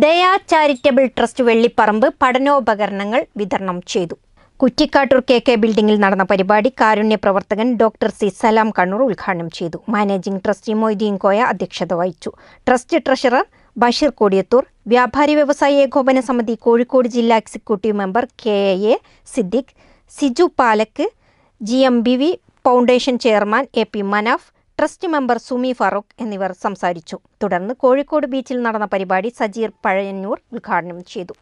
ദയാ charitable trust Vellipparamba പഠനോപകരണങ്ങൾ വിതരണം ചെയ്തു കുറ്റിക്കാട്ടൂർ കെ കെ ബിൽഡിംഗിൽ നടന്ന പരിപാടി കാരുണ്യ പ്രവർത്തകൻ ഡോക്ടർ സി സലാം കണ്ണൂർ ഉദ്ഘാടനം ചെയ്തു മാനേജിംഗ് ട്രസ്റ്റി മൊയ്തീൻ കോയ അധ്യക്ഷത വഹിച്ചു ട്രസ്റ്റ് ട്രഷറർ ബഷീർ കോടിയത്തൂർ വ്യാപാരി വ്യവസായ ഏകോപന സമിതി കോഴിക്കോട് ജില്ലാ executive member K A Siddique Siju Palakk G M B V foundation chairman A P Manaf trust member Sumi Farooq എന്നിവർ സംസാരിച്ചു തുടർന്ന് കോഴിക്കോട് ബീച്ചിൽ നടന്ന പരിപാടി സജീർ പഴയന്നൂർ ഉദ്ഘാടനം ചെയ്തു